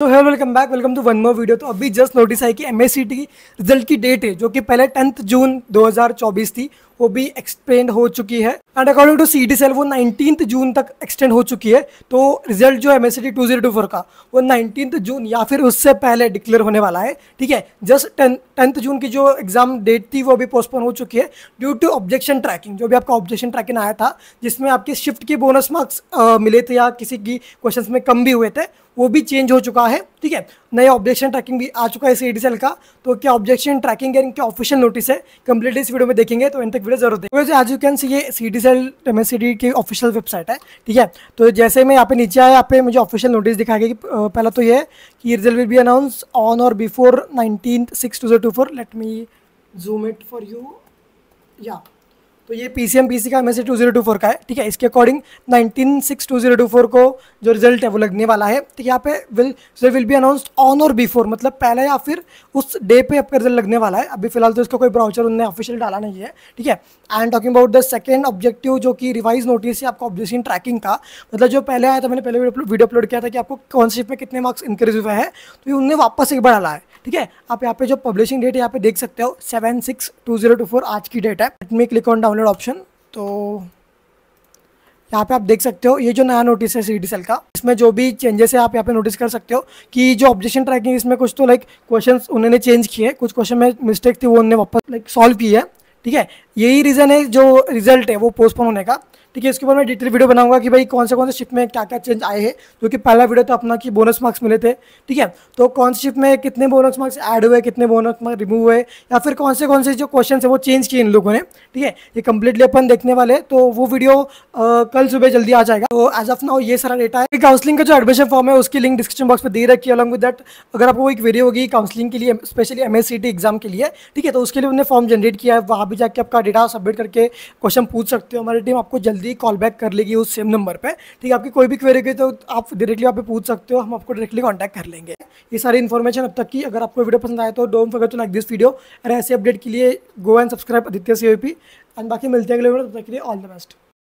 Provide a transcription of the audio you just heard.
तो hello welcome back welcome to one more video तो अभी जस्ट नोटिस आई कि एम की रिजल्ट की डेट है जो कि पहले टेंथ जून 2024 थी वो भी एक्सटेंड हो चुकी है and according to C D cell वो नाइनटीन जून तक एक्सटेंड हो चुकी है तो रिजल्ट जो है M S two zero two four का वो नाइनटीन जून या फिर उससे पहले डिक्लेयर होने वाला है ठीक है जस्ट टेंथ टेंथ जून की जो एग्जाम डेट थी वो भी पोस्टपोन हो चुकी है ड्यू टू ऑब्जेक्शन ट्रैकिंग जो भी आपका ऑब्जेक्शन ट्रैकिंग आया था जिसमें आपके शिफ्ट के बोनस मार्क्स मिले थे या किसी की क्वेश्चन में कम भी हुए थे वो भी चेंज हो चुका है ठीक है नया ऑब्जेक्शन ट्रैकिंग भी आ चुका है सी का तो क्या ऑब्जेक्शन ट्रैकिंग क्या ऑफिशियल नोटिस है कंप्लीट इस वीडियो में देखेंगे तो इन तक वीडियो जरूर देखिए वैसे आज यू कैन सी ये C D cell M S C की ऑफिशियल वेबसाइट है ठीक है तो जैसे मैं यहाँ पे नीचे आया यहाँ पे मुझे ऑफिशियल नोटिस दिखाया गया कि पहला तो ये है कि result will be announce on और before nineteen six two zero two four let me zoom it for you या तो ये P C M P C का M S two zero two four का है ठीक है इसके according nineteen six two zero two four को जो रिजल्ट है वो लगने वाला है ठीक तो है यहाँ पे will result will be announce on और बिफोर मतलब पहले या फिर उस डे पे आपका रिजल्ट लगने वाला है अभी फिलहाल तो इसका कोई ब्राउचर उन्होंने ऑफिशियल डाला नहीं है ठीक है and talking about the second objective जो कि रिवाइज नोटिस है आपका ऑब्जेक्शन ट्रैकिंग का मतलब जो पहले आया था मैंने पहले वीडियो अपलोड किया था कि आपको कॉन्सेप्ट में कितने मार्क्स इंक्रीज हुए हैं तो ये उन्होंने वापस एक बार डाला है ठीक है आप यहाँ पे जो पब्लिशिंग डेट यहाँ पे देख सकते हो seven six two zero two four आज की डेट है let me click on download option तो यहाँ पे आप देख सकते हो ये जो नया नोटिस है सी का इसमें जो भी चेंजेस है आप यहाँ पे नोटिस कर सकते हो कि जो ऑब्जेक्शन ट्रैकिंग इसमें कुछ तो लाइक क्वेश्चंस उन्होंने चेंज किए कुछ क्वेश्चन में मिस्टेक थी वो उन्होंने वापस लाइक सॉल्व की है ठीक है यही रीज़न है जो रिजल्ट है वो पोस्टपोन होने का ठीक है इसके ऊपर मैं डिटेल वीडियो बनाऊंगा कि भाई कौन से कौन से शिफ्ट में क्या क्या चेंज आए हैं क्योंकि पहला वीडियो तो अपना की बोनस मार्क्स मिले थे ठीक है तो कौन से शिफ्ट में कितने बोनस मार्क्स ऐड हुए कितने बोनस मार्क्स रिमूव हुए या फिर कौन से कौन से जो क्वेश्चन है वो चेंज किए इन लोगों ने ठीक है ये कंप्लीटली अपन देखने वाले तो वो वीडियो कल सुबह जल्दी आ जाएगा तो एज ऑफ नाउ ये सारा डेटा है काउंसलिंग का जो एडमिशन फॉर्म है उसकी लिंक डिस्क्रिप्शन बॉक्स में दे रखी है अलॉन्ग विद दैट अगर आपको एक वीडियो होगी काउंसलिंग के लिए स्पेशली एम एग्जाम के लिए ठीक है तो उसके लिए उन्होंने फॉर्म जनरेट किया है वहाँ भी जाके आपका डेटा सबमिट करके क्वेश्चन पूछ सकते हो हमारी टीम आपको जल्दी जल्दी कॉल बैक कर लेगी उस सेम नंबर पे ठीक है आपकी कोई भी क्वेरी गई तो आप डायरेक्टली आप पूछ सकते हो हम आपको डायरेक्टली कॉन्टैक्ट कर लेंगे ये सारी इन्फॉर्मेशन अब तक की अगर आपको वीडियो पसंद आए तो don't forget to like this video और ऐसे अपडेट के लिए go and subscribe Aditya C and बाकी मिलते हैं अगले वीडियो तब तक के लिए ऑल द बेस्ट